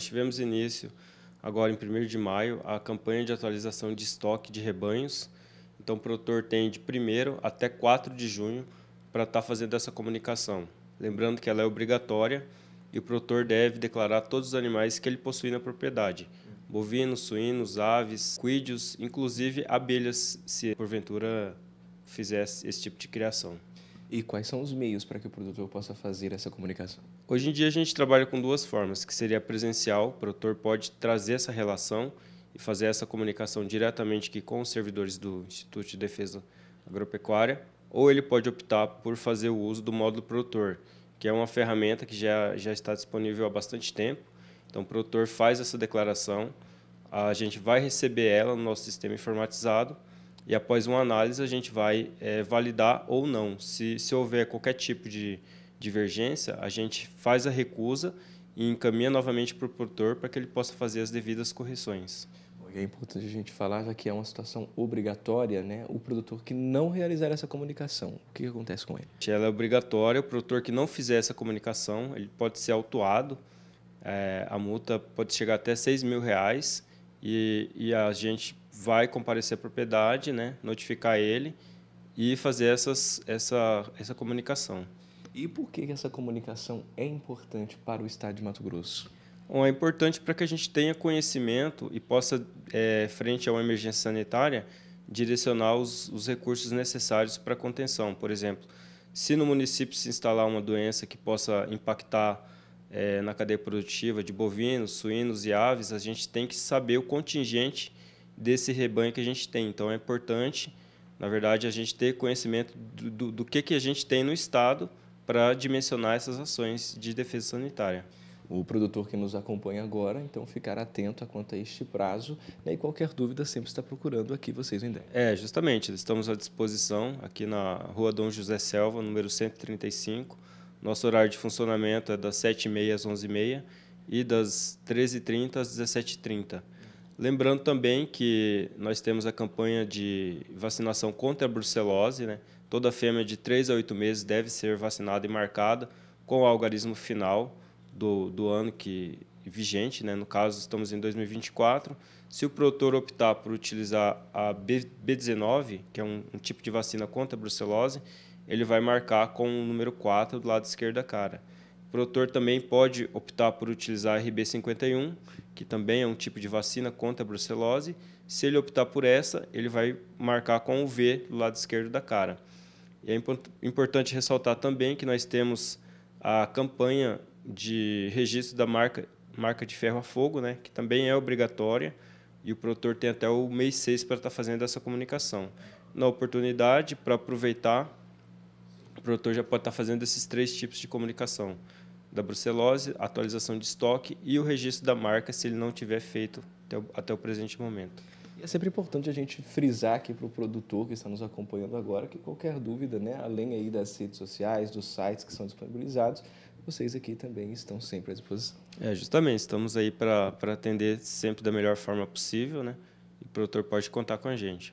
Nós tivemos início, agora em 1 de maio, a campanha de atualização de estoque de rebanhos. Então, o produtor tem de 1 até 4 de junho para estar tá fazendo essa comunicação. Lembrando que ela é obrigatória e o produtor deve declarar todos os animais que ele possui na propriedade: bovinos, suínos, aves, cuídeos, inclusive abelhas, se porventura fizesse esse tipo de criação. E quais são os meios para que o produtor possa fazer essa comunicação? Hoje em dia a gente trabalha com duas formas, que seria presencial, o produtor pode trazer essa relação e fazer essa comunicação diretamente aqui com os servidores do Instituto de Defesa Agropecuária, ou ele pode optar por fazer o uso do módulo produtor, que é uma ferramenta que já, já está disponível há bastante tempo. Então o produtor faz essa declaração, a gente vai receber ela no nosso sistema informatizado, e após uma análise a gente vai é, validar ou não. Se, se houver qualquer tipo de divergência, a gente faz a recusa e encaminha novamente para o produtor para que ele possa fazer as devidas correções. É importante a gente falar, já que é uma situação obrigatória, né? O produtor que não realizar essa comunicação, o que acontece com ele? Ela é obrigatória, o produtor que não fizer essa comunicação, ele pode ser autuado, é, a multa pode chegar até 6 mil reais e, e a gente vai comparecer à propriedade, né, notificar ele e fazer essas, essa, essa comunicação. E por que essa comunicação é importante para o Estado de Mato Grosso? Bom, é importante para que a gente tenha conhecimento e possa, é, frente a uma emergência sanitária, direcionar os, os recursos necessários para a contenção. Por exemplo, se no município se instalar uma doença que possa impactar é, na cadeia produtiva de bovinos, suínos e aves, a gente tem que saber o contingente desse rebanho que a gente tem. Então é importante, na verdade, a gente ter conhecimento do, do, do que, que a gente tem no Estado para dimensionar essas ações de defesa sanitária. O produtor que nos acompanha agora, então, ficar atento a quanto a este prazo né? e qualquer dúvida sempre está procurando aqui vocês ainda. É, justamente, estamos à disposição aqui na Rua Dom José Selva, número 135. Nosso horário de funcionamento é das 7h30 às 11h30 e das 13h30 às 17h30. Lembrando também que nós temos a campanha de vacinação contra a brucelose. Né? Toda fêmea de 3 a 8 meses deve ser vacinada e marcada com o algarismo final do, do ano que vigente. Né? No caso, estamos em 2024. Se o produtor optar por utilizar a B19, que é um, um tipo de vacina contra a brucelose, ele vai marcar com o número 4 do lado esquerdo da cara. O produtor também pode optar por utilizar a RB51, que também é um tipo de vacina contra a brucelose. Se ele optar por essa, ele vai marcar com o V do lado esquerdo da cara. E é importante ressaltar também que nós temos a campanha de registro da marca, marca de ferro a fogo, né, que também é obrigatória, e o produtor tem até o mês 6 para estar tá fazendo essa comunicação. Na oportunidade, para aproveitar, o produtor já pode estar fazendo esses três tipos de comunicação: da brucelose, atualização de estoque e o registro da marca, se ele não tiver feito até o, até o presente momento. é sempre importante a gente frisar aqui para o produtor que está nos acompanhando agora que qualquer dúvida, né, além aí das redes sociais, dos sites que são disponibilizados, vocês aqui também estão sempre à disposição. É, justamente, estamos aí para atender sempre da melhor forma possível, né? E o produtor pode contar com a gente.